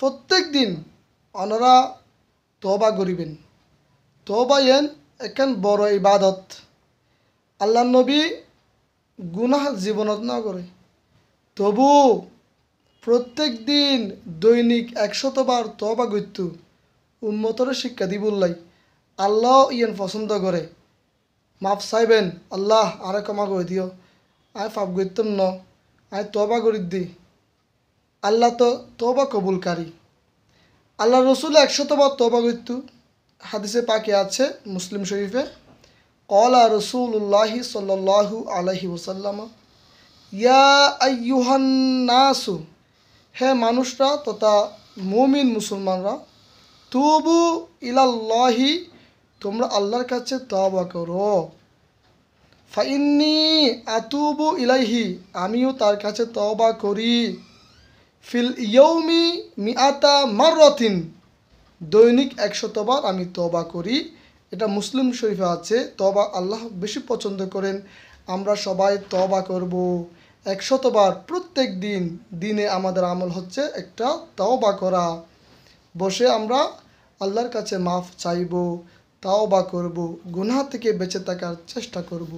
প্রত্যেক দিন অনরা তোবা করিবেন তোবা এন একখান বড় ইবাদত আল্লাহ নবী গুনাহ জীবনত না করে তবু প্রত্যেক দিন দৈনিক একশতবার তবা গত্য উম্মতরে শিক্ষা দিবুল্লাই আল্লাহ ইয়েন পছন্দ করে মাফ চাইবেন আল্লাহ আরে ক্ষমা করে দিও আয় ফাপ গত্যম ন আয় তবা করি দি আল্লাহ তো তোবা কবুলকারী আল্লাহ রসুল একশতবার তোবা মৃত্যু হাদিসে পাকে আছে মুসলিম শরীফে কলা রসুল্লাহি সাল্লু আলহি ওসাল্লাম ইয়া আয়ুহান্নাসু হে মানুষরা তথা মুমিন মুসলমানরা তুবু ইলাল্লাহি তোমরা আল্লাহর কাছে তবা করো ফাইন্নি আতুবু ইলাইহি আমিও তার কাছে তবা করি ফিল ইয়ৌমি মিয়াতা মাররথিন দৈনিক একশতবার আমি তবা করি এটা মুসলিম শরীফে আছে তবা আল্লাহ বেশি পছন্দ করেন আমরা সবাই তবা করব একশতবার প্রত্যেক দিন দিনে আমাদের আমল হচ্ছে একটা তাওবা করা বসে আমরা আল্লাহর কাছে মাফ চাইব তাওবা করব গুনা থেকে বেঁচে থাকার চেষ্টা করব